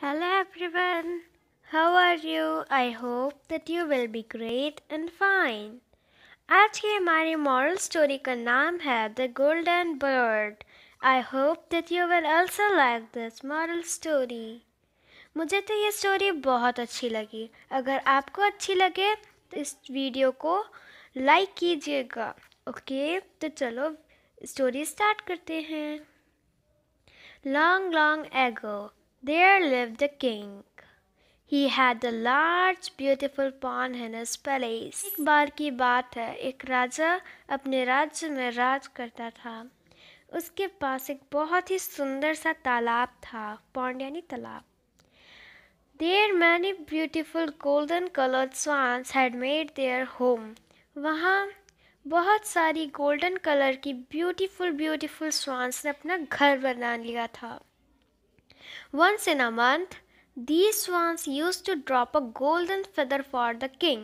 Hello everyone, how are you? I hope that you will be great and fine. आज की हमारी moral story का नाम है the golden bird I hope that you will also like this moral story मुझे तो ये story बहुत अच्छी लगी अगर आपको अच्छी लगे तो इस वीडियो को लाइक कीजिएगा ओके तो चलो स्टोरी स्टार्ट करते हैं long long ago There lived a king. He had a large beautiful pond in his palace. एक बार की बात है एक राजा अपने राज्य में राज करता था उसके पास एक बहुत ही सुंदर सा तालाब था पॉन्ड यानी तालाब there many beautiful golden coloured swans had made their home वहाँ बहुत सारी गोल्डन कलर की ब्यूटीफुल ब्यूटीफुल स्वान्स ने अपना घर बना लिया था Once in a month, these swans used to drop a golden feather for the king.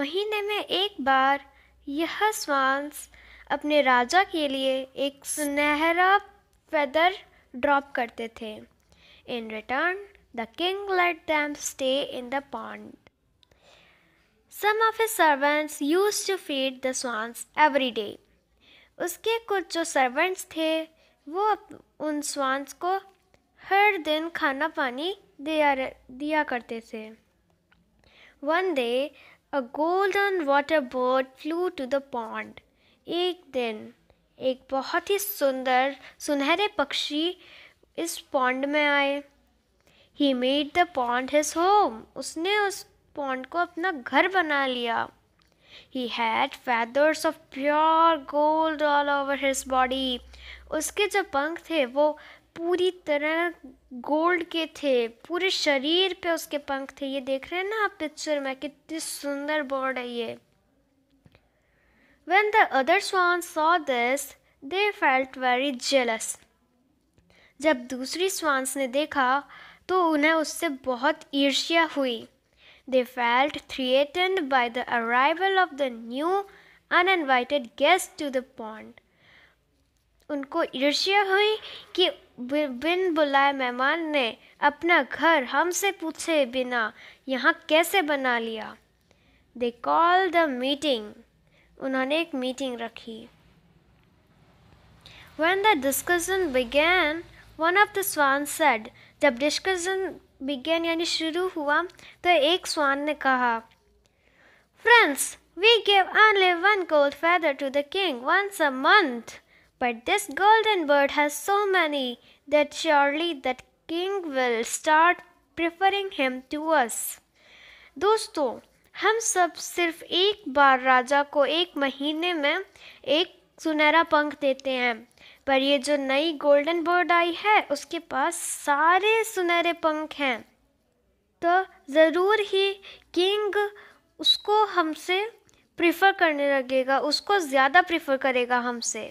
महीने में एक बार यह स्वांस अपने राजा के लिए एक सुनहरा फेदर ड्रॉप करते थे in return the king let them stay in the pond some of his servants use to feed the swans every day उसके कुछ जो सर्वेंट्स थे वो उन स्वांस को हर दिन खाना पानी दिया दिया करते थे one day a golden water bird flew to the pond एक दिन एक बहुत ही सुंदर सुनहरे पक्षी इस पॉन्ड में आए he made the pond his home उसने उस पॉन्ड को अपना घर बना लिया he had feathers of pure gold all over his body उसके जो पंख थे वो पूरी तरह गोल्ड के थे पूरे शरीर पे उसके पंख थे ये देख रहे हैं ना आप पिक्चर में कितनी सुंदर बर्ड है ये when the other swan saw this they felt very jealous जब दूसरी स्वान्स ने देखा तो उन्हें उससे बहुत ईर्ष्या हुई they felt threatened by the arrival of the new uninvited guest to the pond उनको ईर्ष्या हुई कि बिन बुलाए मेहमान ने अपना घर हमसे पूछे बिना यहाँ कैसे बना लिया दे कॉल द मीटिंग उन्होंने एक मीटिंग रखी when the discussion began one of the swan said जब डिस्कशन बिगैन यानी शुरू हुआ तो एक स्वान ने कहा friends we gave only one gold feather to the king once a month But this golden bird has so many that surely the king will start preferring him to us. दोस्तों हम सब सिर्फ एक बार राजा को एक महीने में एक सुनहरा पंख देते हैं पर ये जो नई गोल्डन बर्ड आई है उसके पास सारे सुनहरे पंख हैं तो ज़रूर ही किंग उसको हमसे प्रिफ़र करने लगेगा उसको ज़्यादा प्रिफ़र करेगा हमसे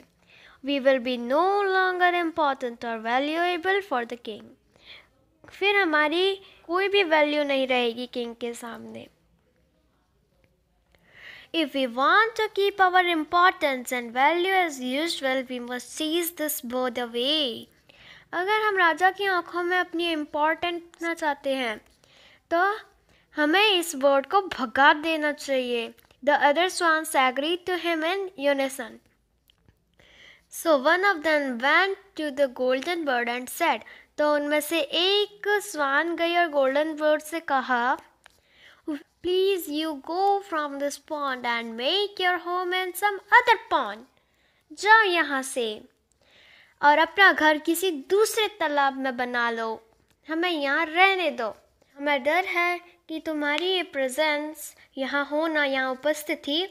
we will be no longer important और वैल्यूएबल फॉर द किंग फिर हमारी कोई भी वैल्यू नहीं रहेगी किंग के सामने If want to keep our importance and value as use we must seize this bow the way अगर हम राजा की आंखों में अपनी इम्पोर्टेंट ना चाहते हैं तो हमें इस बोर्ड को भगा देना चाहिए the other swans agree to him in unison so one of them went to the golden bird and said तो उनमें से एक स्वान गई और गोल्डन बर्ड से कहा please you go from this pond and make your home in some other pond जाओ यहाँ से और अपना घर किसी दूसरे तालाब में बना लो हमें यहाँ रहने दो हमें डर है कि तुम्हारी ये प्रेजेंस यहाँ होना यहाँ उपस्थिति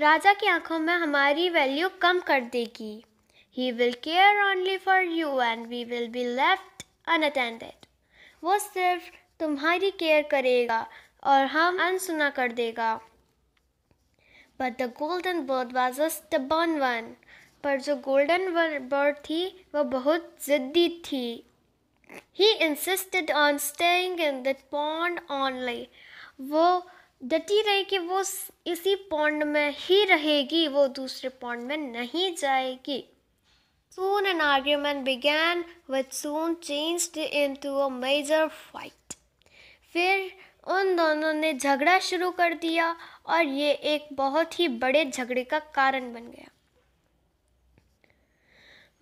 राजा की आंखों में हमारी वैल्यू कम कर देगी He will care only for you and we will be left unattended. वो सिर्फ तुम्हारी केयर करेगा और हम अनसुना कर देगा but the golden bird was a stubborn one पर जो गोल्डन बर्ड थी वह बहुत ज़िद्दी थी he insisted on staying in that pond only वो डटी रही कि वो इसी पॉन्ड में ही रहेगी वो दूसरे पॉन्ड में नहीं जाएगी Soon an argument began, which soon changed into a major fight. फिर उन दोनों ने झगड़ा शुरू कर दिया और ये एक बहुत ही बड़े झगड़े का कारण बन गया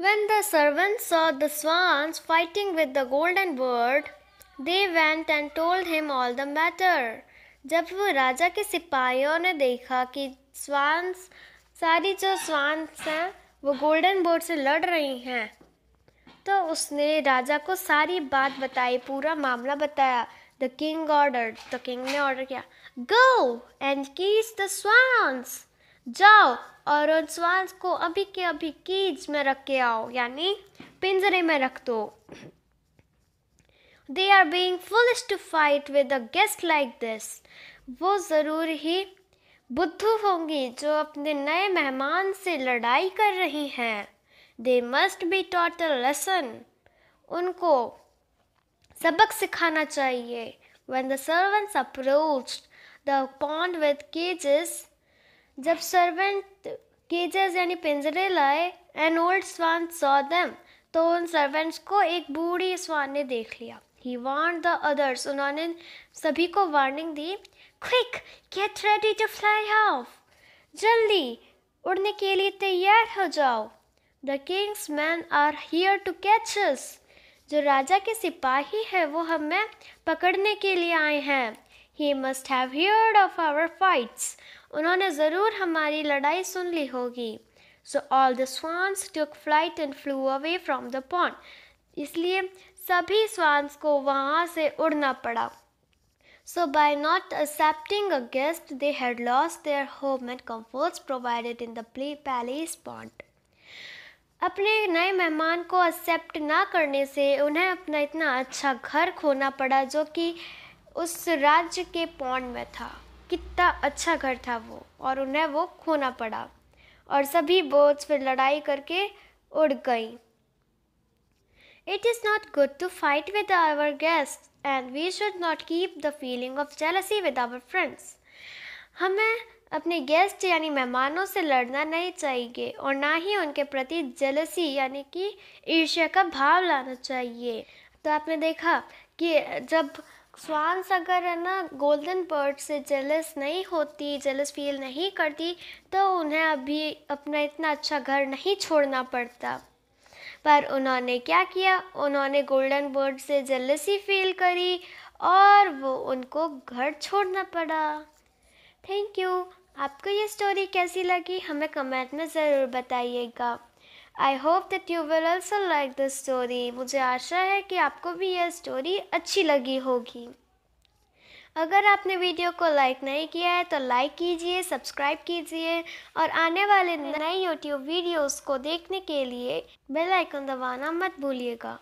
When the servants saw the swans fighting with the golden bird, they went and told him all the matter. जब वो राजा के सिपाहियों ने देखा कि स्वान्स सारी जो स्वान्स हैं वो गोल्डन बोर्ड से लड़ रही हैं तो उसने राजा को सारी बात बताई पूरा मामला बताया the king order the king ने ऑर्डर किया go and cage the swans जाओ और उन स्वान्स को अभी के अभी कीज में रख के आओ यानी पिंजरे में रख दो they are being foolish to fight with a guest like this वो ज़रूर ही बुद्धू होंगी जो अपने नए मेहमान से लड़ाई कर रही हैं they must be taught a lesson उनको सबक सिखाना चाहिए when the servants approach the pond with cages जब सर्वेंट केजेस यानी पिंजरे लाए एन ओल्ड स्वान सॉ दम तो उन सर्वेंट्स को एक बूढ़ी स्वान ने देख लिया ही वार्न द अदर्स उन्होंने सभी को वार्निंग दी quick get ready to fly off जल्दी उड़ने के लिए तैयार हो जाओ the king's man are here to catch us जो राजा के सिपाही हैं वो हमें पकड़ने के लिए आए हैं he must have heard of our fights उन्होंने ज़रूर हमारी लड़ाई सुन ली होगी so all the swans took flight and flew away from the pond इसलिए सभी स्वान्स को वहाँ से उड़ना पड़ा So, by not accepting a guest, they had lost their home and comforts provided in the palace pond. अपने नए मेहमान को एक्सेप्ट ना करने से उन्हें अपना इतना अच्छा घर खोना पड़ा जो कि उस राज्य के पौंड में था कितना अच्छा घर था वो और उन्हें वो खोना पड़ा और सभी बोट्स फिर लड़ाई करके उड़ गई it is not good to fight with our guest and we should not keep the feeling of jealousy with our friends हमें अपने गेस्ट यानी मेहमानों से लड़ना नहीं चाहिए और ना ही उनके प्रति जेलसी यानी कि ईर्ष्या का भाव लाना चाहिए तो आपने देखा कि जब स्वांस अगर है ना गोल्डन बर्ड से जेलस नहीं होती जेलस फील नहीं करती तो उन्हें अभी अपना इतना अच्छा घर नहीं छोड़ना पड़ता पर उन्होंने क्या किया उन्होंने गोल्डन बर्ड से जलसी फील करी और वो उनको घर छोड़ना पड़ा थैंक यू आपको ये स्टोरी कैसी लगी हमें कमेंट में ज़रूर बताइएगा I hope that you will also like the story मुझे आशा है कि आपको भी यह स्टोरी अच्छी लगी होगी अगर आपने वीडियो को लाइक नहीं किया है तो लाइक कीजिए सब्सक्राइब कीजिए और आने वाले नए यूट्यूब वीडियोस को देखने के लिए बेल आइकन दबाना मत भूलिएगा